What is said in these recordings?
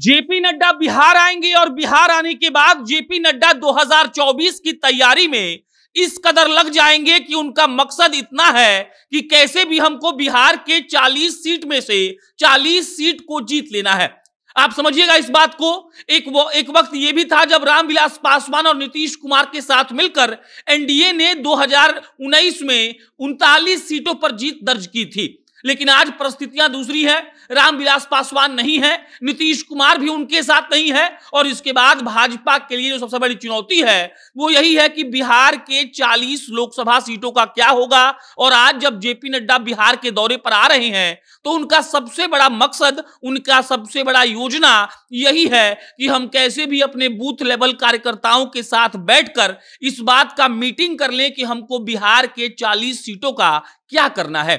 JP Nadda Bihar आएंगे और बिहार आने के बाद जेपी नड्डा 2024 की तैयारी में इस कदर लग जाएंगे कि उनका मकसद इतना है कि कैसे भी हमको बिहार के 40 सीट में से 40 सीट को जीत लेना है आप समझिएगा इस बात को एक वो एक वक्त ये भी था जब रामविलास पासवान और नीतीश कुमार के साथ मिलकर एनडीए ने 2019 में उनतालीस सीटों पर जीत दर्ज की थी लेकिन आज परिस्थितियां दूसरी है रामविलास पासवान नहीं है नीतीश कुमार भी उनके साथ नहीं है और इसके बाद भाजपा के लिए जो सबसे बड़ी चुनौती है वो यही है कि बिहार के 40 लोकसभा सीटों का क्या होगा और आज जब जेपी नड्डा बिहार के दौरे पर आ रहे हैं तो उनका सबसे बड़ा मकसद उनका सबसे बड़ा योजना यही है कि हम कैसे भी अपने बूथ लेवल कार्यकर्ताओं के साथ बैठकर इस बात का मीटिंग कर लें कि हमको बिहार के 40 सीटों का क्या करना है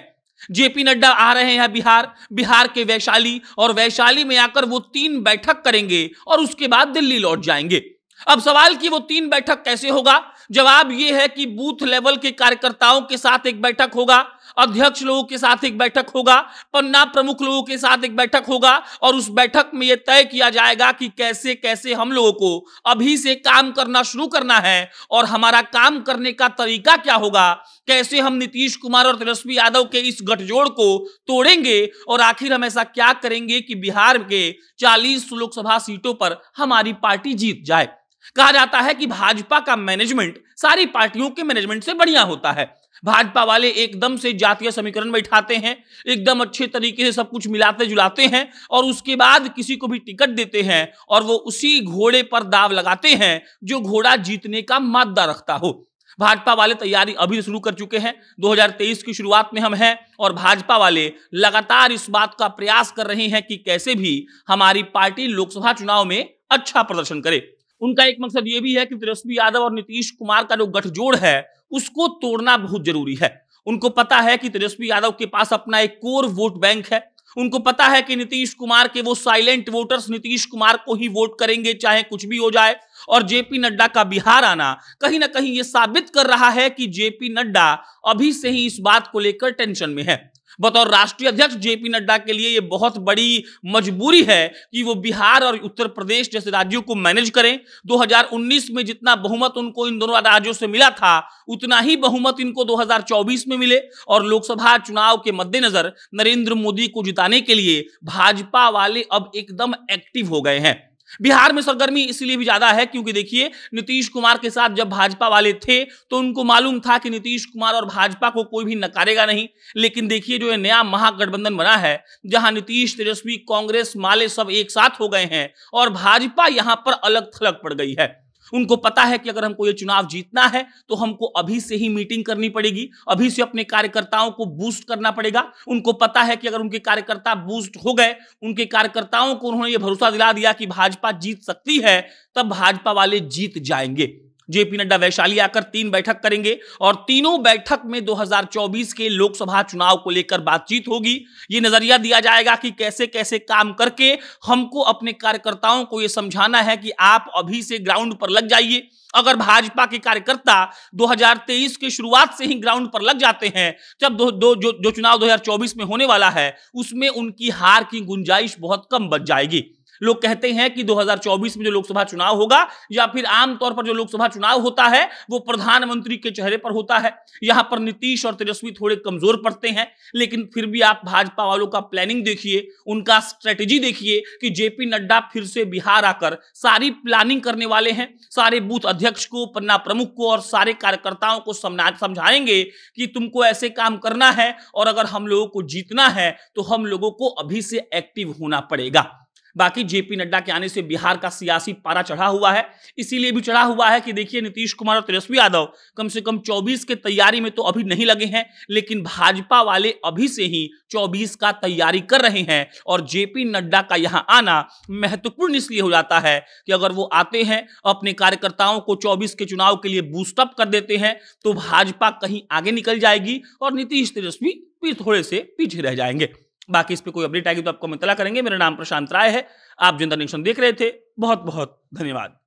जेपी नड्डा आ रहे हैं बिहार बिहार के वैशाली और वैशाली में आकर वो तीन बैठक करेंगे और उसके बाद दिल्ली लौट जाएंगे अब सवाल कि वो तीन बैठक कैसे होगा जवाब यह है कि बूथ लेवल के कार्यकर्ताओं के साथ एक बैठक होगा अध्यक्ष लोगों के साथ एक बैठक होगा पन्ना प्रमुख लोगों के साथ एक बैठक होगा और उस बैठक में यह तय किया जाएगा कि कैसे कैसे हम लोगों को अभी से काम करना शुरू करना है और हमारा काम करने का तरीका क्या होगा कैसे हम नीतीश कुमार और तेजस्वी यादव के इस गठजोड़ को तोड़ेंगे और आखिर हम ऐसा क्या करेंगे कि बिहार के चालीस लोकसभा सीटों पर हमारी पार्टी जीत जाए कहा जाता है कि भाजपा का मैनेजमेंट सारी पार्टियों के मैनेजमेंट से बढ़िया होता है भाजपा वाले एकदम से जातीय समीकरण बैठाते हैं एकदम अच्छे तरीके से सब कुछ मिलाते जुलाते हैं और उसके बाद किसी को भी टिकट देते हैं और वो उसी घोड़े पर दाव लगाते हैं जो घोड़ा जीतने का मादा रखता हो भाजपा वाले तैयारी अभी शुरू कर चुके हैं 2023 की शुरुआत में हम हैं और भाजपा वाले लगातार इस बात का प्रयास कर रहे हैं कि कैसे भी हमारी पार्टी लोकसभा चुनाव में अच्छा प्रदर्शन करे उनका एक मकसद ये भी है कि तेजस्वी यादव और नीतीश कुमार का जो गठजोड़ है उसको तोड़ना बहुत जरूरी है उनको पता है कि तेजस्वी यादव के पास अपना एक कोर वोट बैंक है उनको पता है कि नीतीश कुमार के वो साइलेंट वोटर्स नीतीश कुमार को ही वोट करेंगे चाहे कुछ भी हो जाए और जेपी नड्डा का बिहार आना कहीं ना कहीं ये साबित कर रहा है कि जेपी नड्डा अभी से ही इस बात को लेकर टेंशन में है बतौर राष्ट्रीय अध्यक्ष जेपी नड्डा के लिए ये बहुत बड़ी मजबूरी है कि वो बिहार और उत्तर प्रदेश जैसे राज्यों को मैनेज करें 2019 में जितना बहुमत उनको इन दोनों राज्यों से मिला था उतना ही बहुमत इनको 2024 में मिले और लोकसभा चुनाव के मद्देनजर नरेंद्र मोदी को जिताने के लिए भाजपा वाले अब एकदम एक्टिव हो गए हैं बिहार में सरगर्मी इसलिए भी ज्यादा है क्योंकि देखिए नीतीश कुमार के साथ जब भाजपा वाले थे तो उनको मालूम था कि नीतीश कुमार और भाजपा को कोई भी नकारेगा नहीं लेकिन देखिए जो ये नया महागठबंधन बना है जहां नीतीश तेजस्वी कांग्रेस माले सब एक साथ हो गए हैं और भाजपा यहां पर अलग थलग पड़ गई है उनको पता है कि अगर हमको ये चुनाव जीतना है तो हमको अभी से ही मीटिंग करनी पड़ेगी अभी से अपने कार्यकर्ताओं को बूस्ट करना पड़ेगा उनको पता है कि अगर उनके कार्यकर्ता बूस्ट हो गए उनके कार्यकर्ताओं को उन्होंने ये भरोसा दिला दिया कि भाजपा जीत सकती है तब भाजपा वाले जीत जाएंगे जेपी नड्डा वैशाली आकर तीन बैठक करेंगे और तीनों बैठक में 2024 के लोकसभा चुनाव को लेकर बातचीत होगी ये नजरिया दिया जाएगा कि कैसे कैसे काम करके हमको अपने कार्यकर्ताओं को ये समझाना है कि आप अभी से ग्राउंड पर लग जाइए अगर भाजपा के कार्यकर्ता 2023 के शुरुआत से ही ग्राउंड पर लग जाते हैं जब दो, दो जो, जो चुनाव 2024 में होने वाला है उसमें उनकी हार की गुंजाइश बहुत कम बच जाएगी लोग कहते हैं कि 2024 में जो लोकसभा चुनाव होगा या फिर आमतौर पर जो लोकसभा चुनाव होता है वो प्रधानमंत्री के चेहरे पर होता है यहां पर नीतीश और तेजस्वी थोड़े कमजोर पड़ते हैं लेकिन फिर भी आप भाजपा वालों का प्लानिंग देखिए उनका स्ट्रेटेजी देखिए कि जेपी नड्डा फिर से बिहार आकर सारी प्लानिंग करने वाले हैं सारे बूथ अध्यक्ष को पन्ना प्रमुख को और सारे कार्यकर्ताओं को समझाएंगे कि तुमको ऐसे काम करना है और अगर हम लोगों को जीतना है तो हम लोगों को अभी से एक्टिव होना पड़ेगा बाकी जेपी नड्डा के आने से बिहार का सियासी पारा चढ़ा हुआ है इसीलिए भी चढ़ा हुआ है कि देखिए नीतीश कुमार और तेजस्वी यादव कम से कम 24 के तैयारी में तो अभी नहीं लगे हैं लेकिन भाजपा वाले अभी से ही 24 का तैयारी कर रहे हैं और जेपी नड्डा का यहाँ आना महत्वपूर्ण इसलिए हो जाता है कि अगर वो आते हैं अपने कार्यकर्ताओं को चौबीस के चुनाव के लिए बूस्टअप कर देते हैं तो भाजपा कहीं आगे निकल जाएगी और नीतीश तेजस्वी थोड़े से पीछे रह जाएंगे बाकी इस पर कोई अपडेट आएगी तो आपको मतला करेंगे मेरा नाम प्रशांत राय है आप जनता निशन देख रहे थे बहुत बहुत धन्यवाद